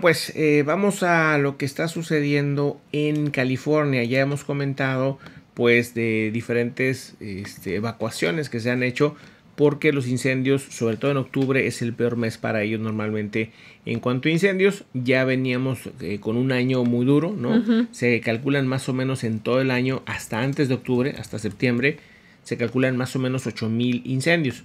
Pues eh, vamos a lo que está sucediendo en California. Ya hemos comentado pues de diferentes este, evacuaciones que se han hecho porque los incendios, sobre todo en octubre, es el peor mes para ellos normalmente. En cuanto a incendios, ya veníamos eh, con un año muy duro, ¿no? Se calculan más o menos en todo el año, hasta antes de octubre, hasta septiembre, se calculan más o menos 8.000 incendios.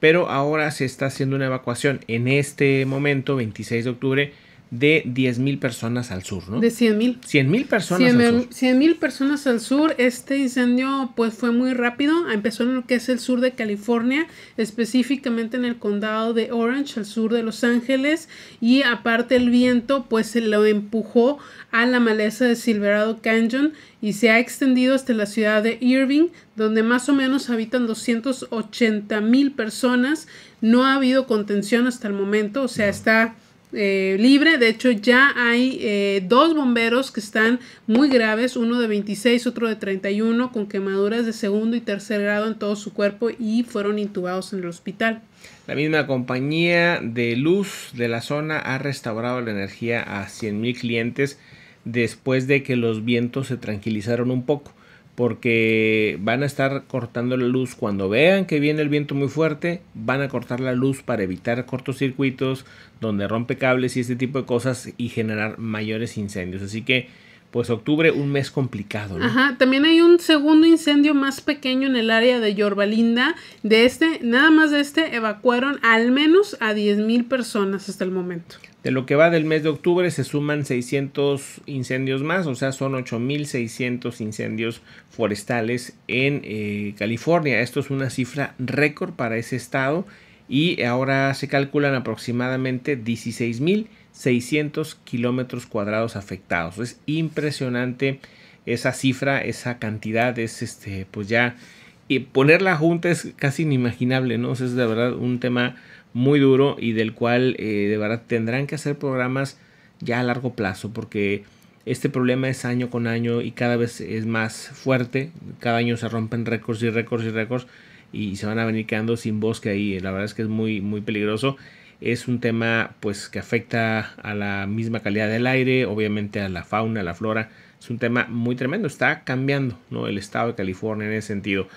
Pero ahora se está haciendo una evacuación en este momento, 26 de octubre, de 10.000 personas al sur, ¿no? De 100.000. mil personas al sur. 100.000 personas al sur. Este incendio pues fue muy rápido. Empezó en lo que es el sur de California, específicamente en el condado de Orange, al sur de Los Ángeles. Y aparte el viento pues se lo empujó a la maleza de Silverado Canyon y se ha extendido hasta la ciudad de Irving, donde más o menos habitan 280 mil personas. No ha habido contención hasta el momento, o sea, está eh, libre. De hecho, ya hay eh, dos bomberos que están muy graves, uno de 26, otro de 31, con quemaduras de segundo y tercer grado en todo su cuerpo y fueron intubados en el hospital. La misma compañía de luz de la zona ha restaurado la energía a mil clientes después de que los vientos se tranquilizaron un poco porque van a estar cortando la luz cuando vean que viene el viento muy fuerte, van a cortar la luz para evitar cortocircuitos donde rompe cables y este tipo de cosas y generar mayores incendios. Así que pues octubre un mes complicado. Ajá, también hay un segundo incendio más pequeño en el área de Yorbalinda. De este, nada más de este, evacuaron al menos a 10.000 personas hasta el momento. De lo que va del mes de octubre se suman 600 incendios más, o sea, son 8.600 incendios forestales en eh, California. Esto es una cifra récord para ese estado y ahora se calculan aproximadamente 16.000 600 kilómetros cuadrados afectados. Es impresionante esa cifra, esa cantidad, es este, pues ya, y ponerla junta es casi inimaginable, ¿no? es de verdad un tema muy duro y del cual eh, de verdad tendrán que hacer programas ya a largo plazo, porque este problema es año con año y cada vez es más fuerte, cada año se rompen récords y récords y récords y se van a venir quedando sin bosque ahí, la verdad es que es muy, muy peligroso es un tema pues que afecta a la misma calidad del aire, obviamente a la fauna, a la flora. Es un tema muy tremendo, está cambiando ¿no? el estado de California en ese sentido.